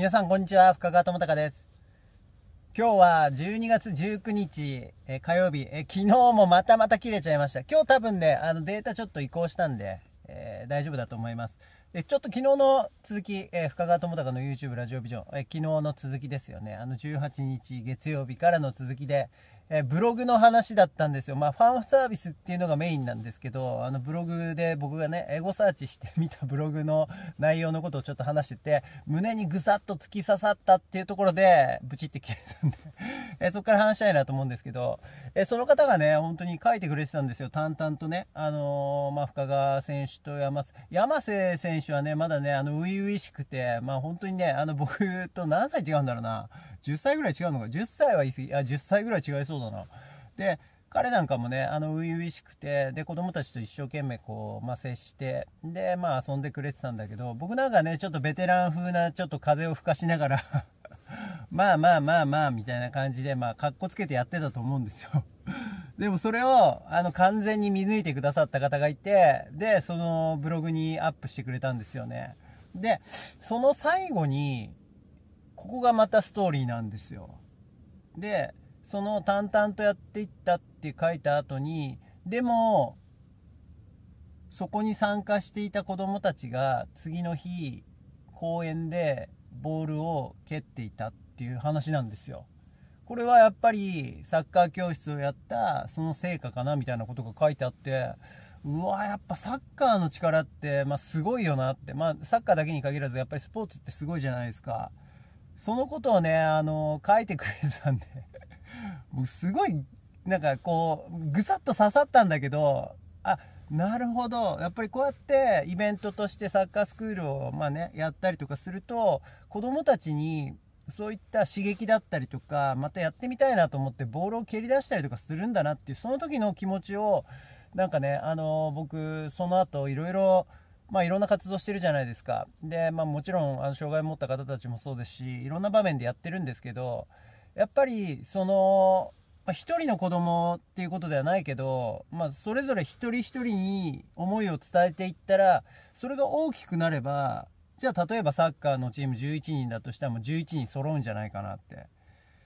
皆さんこんにちは深川智隆です今日は12月19日え火曜日え昨日もまたまた切れちゃいました今日多分ねあのデータちょっと移行したんで、えー、大丈夫だと思いますでちょっと昨日の続き、えー、深川智隆の YouTube ラジオビジョン、えー、昨日の続きですよねあの18日月曜日からの続きで、えブログの話だったんですよ。まあ、ファンサービスっていうのがメインなんですけど、あの、ブログで僕がね、エゴサーチしてみたブログの内容のことをちょっと話してて、胸にぐさっと突き刺さったっていうところで、ブチって消えたんで えそこから話したいなと思うんですけど、えその方がね、本当に書いてくれてたんですよ。淡々とね、あのー、まあ、深川選手と山瀬、山瀬選手はね、まだね、あの、初々しくて、まあ、本当にね、あの、僕と何歳違うんだろうな。10歳ぐらい違うのか。10歳は言い過ぎ。あ、10歳ぐらい違いそうそうだな。で彼なんかもね、あの、初々しくて、で、子供たちと一生懸命こう、まあ、接して、で、まあ、遊んでくれてたんだけど、僕なんかね、ちょっとベテラン風な、ちょっと風を吹かしながら まあまあまあまあ、みたいな感じで、まあ、かっこつけてやってたと思うんですよでもそれを、あの、完全に見抜いてくださった方がいて、で、そのブログにアップしてくれたんですよね。で、その最後に、ここがまたストーリーなんですよ。で、その淡々とやっていったって書いた後にでもそこに参加していた子どもたちが次の日公園でボールを蹴っていたっていう話なんですよ。これはやっぱりサッカー教室をやったその成果かなみたいなことが書いてあってうわやっぱサッカーの力って、まあ、すごいよなってまあサッカーだけに限らずやっぱりスポーツってすごいじゃないですかそのことをねあの書いてくれてたんでもうすごい、なんかこう、ぐさっと刺さったんだけど、あ、なるほど。やっぱりこうやってイベントとしてサッカースクールをまあね、やったりとかすると、子供たちにそういった刺激だったりとか、またやってみたいなと思ってボールを蹴り出したりとかするんだなっていう、その時の気持ちを、なんかね、あのー、僕、その後いろいろ、まあいろんな活動してるじゃないですか。で、まあもちろん、あの、障害を持った方たちもそうですし、いろんな場面でやってるんですけど、やっぱりその、まあ、人の子供っていうことではないけど、まあ、それぞれ一人一人に思いを伝えていったらそれが大きくなればじゃあ例えばサッカーのチーム11人だとしたらも11人揃うんじゃないかなって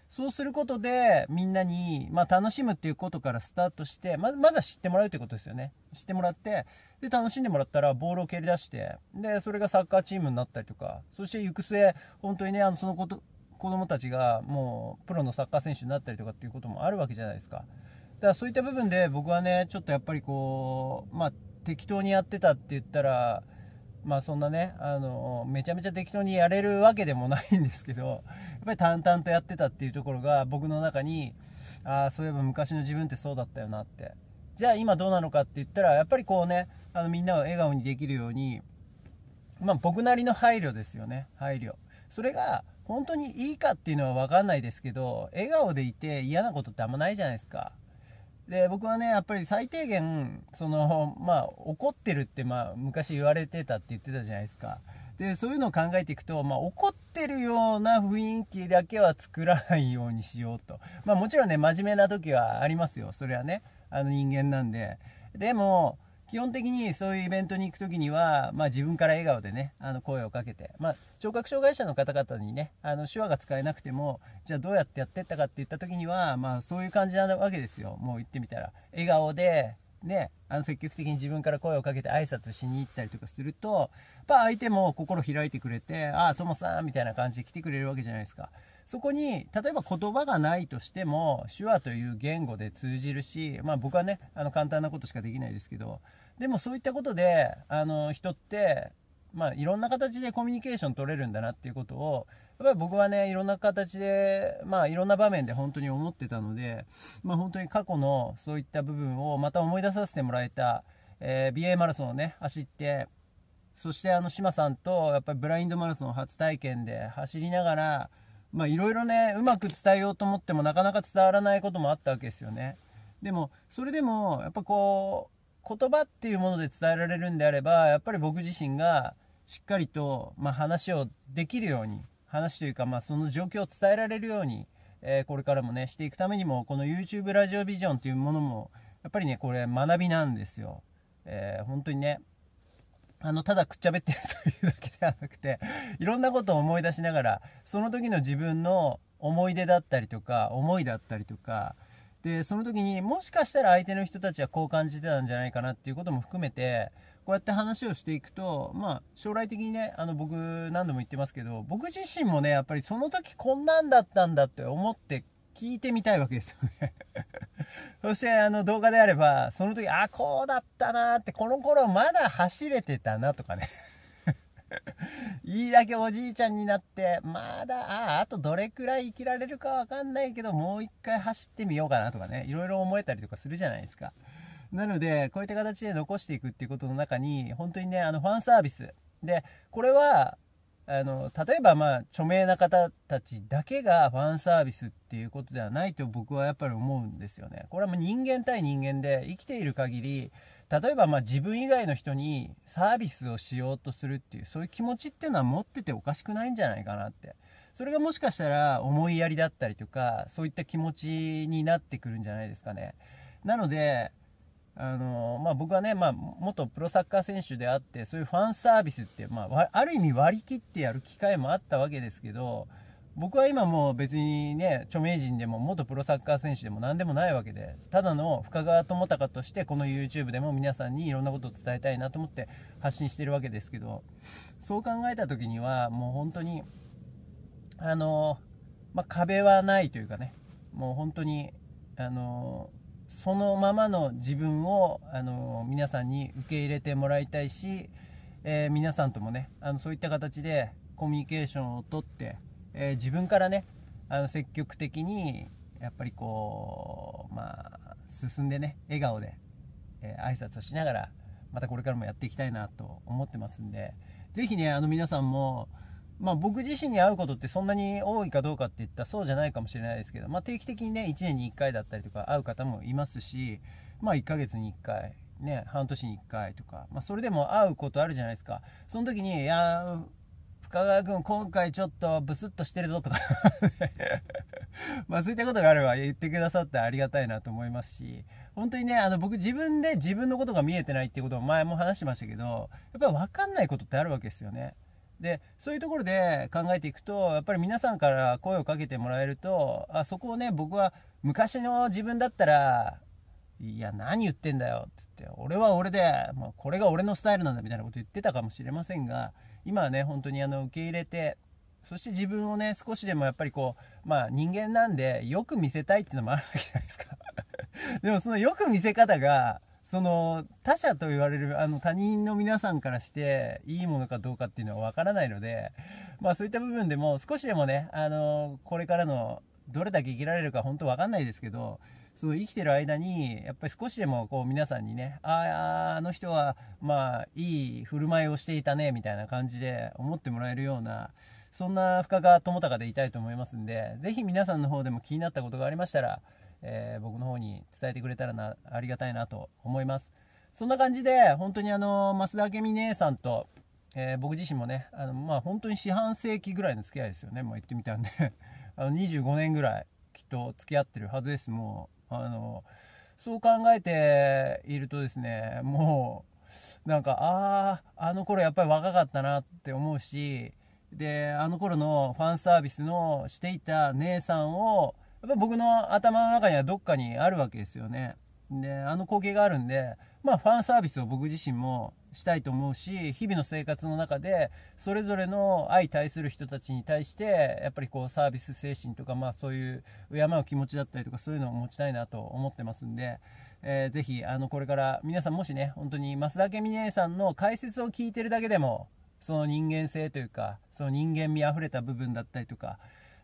そうすることでみんなに、まあ、楽しむっていうことからスタートしてままずは知ってもらうということですよね知ってもらってで楽しんでもらったらボールを蹴り出してでそれがサッカーチームになったりとかそして行く末本当にねあのそのこと子供たちがもうプロのサッカー選手になったりとかっていうこともあるわけじゃないですか。だからそういった部分で僕はね、ちょっとやっぱりこう、まあ、適当にやってたって言ったら、まあそんなね、あの、めちゃめちゃ適当にやれるわけでもないんですけど、やっぱり淡々とやってたっていうところが僕の中に、ああ、そういえば昔の自分ってそうだったよなって。じゃあ今どうなのかって言ったら、やっぱりこうね、あのみんなを笑顔にできるように、まあ僕なりの配慮ですよね、配慮。それが本当にいいかっていうのは分かんないですけど笑顔でいて嫌なことってあんまないじゃないですか。で僕はねやっぱり最低限そのまあ怒ってるってまあ昔言われてたって言ってたじゃないですかでそういうのを考えていくと、まあ、怒ってるような雰囲気だけは作らないようにしようとまあもちろんね真面目な時はありますよそれはねあの人間なんででも基本的にそういうイベントに行く時には、まあ、自分から笑顔でねあの声をかけて、まあ、聴覚障害者の方々にねあの手話が使えなくてもじゃあどうやってやってったかって言った時には、まあ、そういう感じなわけですよもう言ってみたら笑顔でね、あの積極的に自分から声をかけて挨拶しに行ったりとかすると、まあ相手も心開いてくれて、ああ、ともさんみたいな感じで来てくれるわけじゃないですか。そこに、例えば言葉がないとしても、手話という言語で通じるし、まあ僕はね、あの簡単なことしかできないですけど、でもそういったことで、あの人って、まあいろんな形でコミュニケーション取れるんだなっていうことを、やっぱり僕はね、いろんな形で、まあいろんな場面で本当に思ってたので、まあ本当に過去のそういった部分をまた思い出させてもらえた、えー、BA マラソンをね、走って、そしてあの志麻さんとやっぱりブラインドマラソン初体験で走りながら、まあいろいろね、うまく伝えようと思ってもなかなか伝わらないこともあったわけですよね。でも、それでも、やっぱこう、言葉っていうもので伝えられるんであれば、やっぱり僕自身がしっかりと、まあ、話をできるように話というか、まあ、その状況を伝えられるように、えー、これからもね、していくためにも、この YouTube ラジオビジョンというものも、やっぱりね、これ学びなんですよ。えー、本当にね、あの、ただくっちゃべってるというだけではなくて、いろんなことを思い出しながら、その時の自分の思い出だったりとか、思いだったりとか、で、その時にもしかしたら相手の人たちはこう感じてたんじゃないかなっていうことも含めて、こうやって話をしていくと、まあ、将来的にね、あの、僕、何度も言ってますけど、僕自身もね、やっぱりその時こんなんだったんだって思って聞いてみたいわけですよね そして、あの、動画であれば、その時、あ、こうだったなって、この頃まだ走れてたなとかね いいだけおじいちゃんになって、まだ、あ、あとどれくらい生きられるかわかんないけど、もう一回走ってみようかなとかね、いろいろ思えたりとかするじゃないですか。なので、こういった形で残していくっていうことの中に、本当にね、あの、ファンサービス。で、これは、あの、例えば、まあ、著名な方たちだけがファンサービスっていうことではないと僕はやっぱり思うんですよね。これはもう人間対人間で生きている限り、例えば、まあ、自分以外の人にサービスをしようとするっていう、そういう気持ちっていうのは持ってておかしくないんじゃないかなって。それがもしかしたら思いやりだったりとか、そういった気持ちになってくるんじゃないですかね。なので、あのまあ、僕はね、まあ、元プロサッカー選手であってそういうファンサービスって、まあ、ある意味割り切ってやる機会もあったわけですけど僕は今もう別にね著名人でも元プロサッカー選手でも何でもないわけでただの深川智孝としてこの YouTube でも皆さんにいろんなことを伝えたいなと思って発信してるわけですけどそう考えた時にはもう本当にあの、まあ、壁はないというかねもう本当にあのーそのままの自分をあの皆さんに受け入れてもらいたいし、えー、皆さんともねあのそういった形でコミュニケーションをとって、えー、自分からねあの積極的にやっぱりこうまあ進んでね笑顔で、えー、挨拶をしながらまたこれからもやっていきたいなと思ってますんで是非ねあの皆さんもまあ、僕自身に会うことってそんなに多いかどうかっていったらそうじゃないかもしれないですけど、まあ、定期的にね1年に1回だったりとか会う方もいますし、まあ、1ヶ月に1回、ね、半年に1回とか、まあ、それでも会うことあるじゃないですかその時に「いや深川君今回ちょっとブスッとしてるぞ」とか まあそういったことがあれば言ってくださってありがたいなと思いますし本当にねあの僕自分で自分のことが見えてないっていうことを前も話してましたけどやっぱり分かんないことってあるわけですよねでそういうところで考えていくとやっぱり皆さんから声をかけてもらえるとあそこをね僕は昔の自分だったら「いや何言ってんだよ」っつって「俺は俺で、まあ、これが俺のスタイルなんだ」みたいなこと言ってたかもしれませんが今はね本当にあの受け入れてそして自分をね少しでもやっぱりこうまあ人間なんでよく見せたいっていうのもあるわけじゃないですか でもそのよく見せ方がその他者と言われるあの他人の皆さんからしていいものかどうかっていうのは分からないので、まあ、そういった部分でも少しでもねあのこれからのどれだけ生きられるか本当分かんないですけどその生きてる間にやっぱり少しでもこう皆さんにねあああの人はまあいい振る舞いをしていたねみたいな感じで思ってもらえるようなそんな深川智隆でいたいと思いますんで是非皆さんの方でも気になったことがありましたらえー、僕の方に伝えてくれたらなありがたいなと思いますそんな感じで本当にあの増田明美姉さんと、えー、僕自身もねあのまあ本当に四半世紀ぐらいの付き合いですよねもう言ってみたんで あの25年ぐらいきっと付き合ってるはずですもうあのそう考えているとですねもうなんかあああの頃やっぱり若かったなって思うしであの頃のファンサービスのしていた姉さんをっぱ僕の頭の中にはどっかにあるわけですよね。で、あの光景があるんで、まあファンサービスを僕自身もしたいと思うし、日々の生活の中で、それぞれの愛対する人たちに対して、やっぱりこうサービス精神とか、まあそういう敬う気持ちだったりとか、そういうのを持ちたいなと思ってますんで、えー、ぜひ、あの、これから皆さんもしね、本当に増田明美姉さんの解説を聞いてるだけでも、その人間性というか、その人間味あふれた部分だったりとか、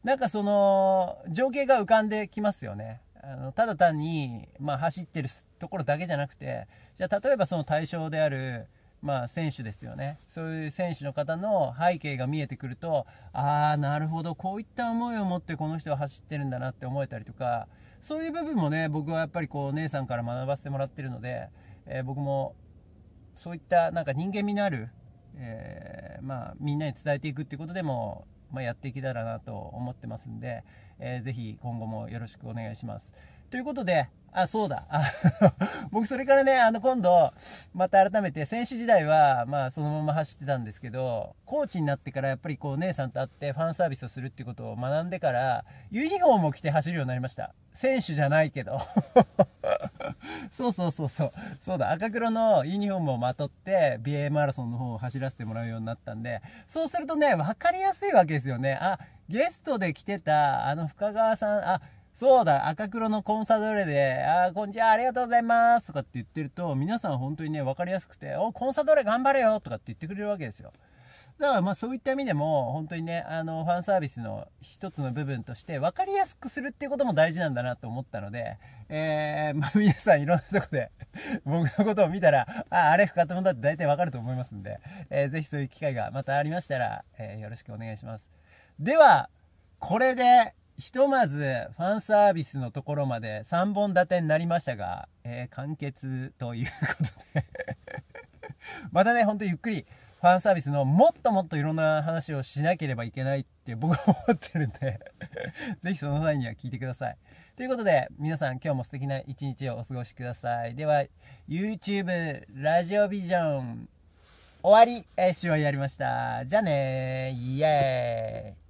なんかその、情景が浮かんできますよね。あのただ単に、まあ、走ってるところだけじゃなくて、じゃあ例えばその対象である、まあ、選手ですよね。そういう選手の方の背景が見えてくると、ああ、なるほど、こういった思いを持ってこの人は走ってるんだなって思えたりとか、そういう部分もね、僕はやっぱりこう、姉さんから学ばせてもらってるので、えー、僕も、そういったなんか人間味のある、えー、まあ、みんなに伝えていくっていうことでも、まあ、やっていけたらなと思ってますんで、えー、ぜひ今後もよろしくお願いします。ということで、あ、そうだ。僕、それからね、あの、今度、また改めて、選手時代は、まあ、そのまま走ってたんですけど、コーチになってから、やっぱりこう、姉さんと会って、ファンサービスをするってことを学んでから、ユニフォームを着て走るようになりました。選手じゃないけど。そうそうそうそう。そうだ、赤黒のユニフォームをまとって、BA マラソンの方を走らせてもらうようになったんで、そうするとね、分かりやすいわけですよね。あ、ゲストで来てた、あの深川さん、あ、そうだ、赤黒のコンサドーレで、ああ、こんにちは、ありがとうございますとかって言ってると、皆さん本当にね、分かりやすくて、お、コンサドレ頑張れよとかって言ってくれるわけですよ。だからまあそういった意味でも、本当にね、あの、ファンサービスの一つの部分として、分かりやすくするっていうことも大事なんだなと思ったので、えー、まあ皆さんいろんなとこで僕のことを見たら、あ、あれ深友だって大体わかると思いますんで、えー、ぜひそういう機会がまたありましたら、えー、よろしくお願いします。では、これで、ひとまずファンサービスのところまで3本立てになりましたが、えー、完結ということで またね、ほんとゆっくり、ファンサービスのもっともっといろんな話をしなければいけないって僕は思ってるんで ぜひその際には聞いてください。ということで、皆さん今日も素敵な一日をお過ごしください。では、YouTube、ラジオビジョン、終わり、えー、終了やりました。じゃあねイエーイ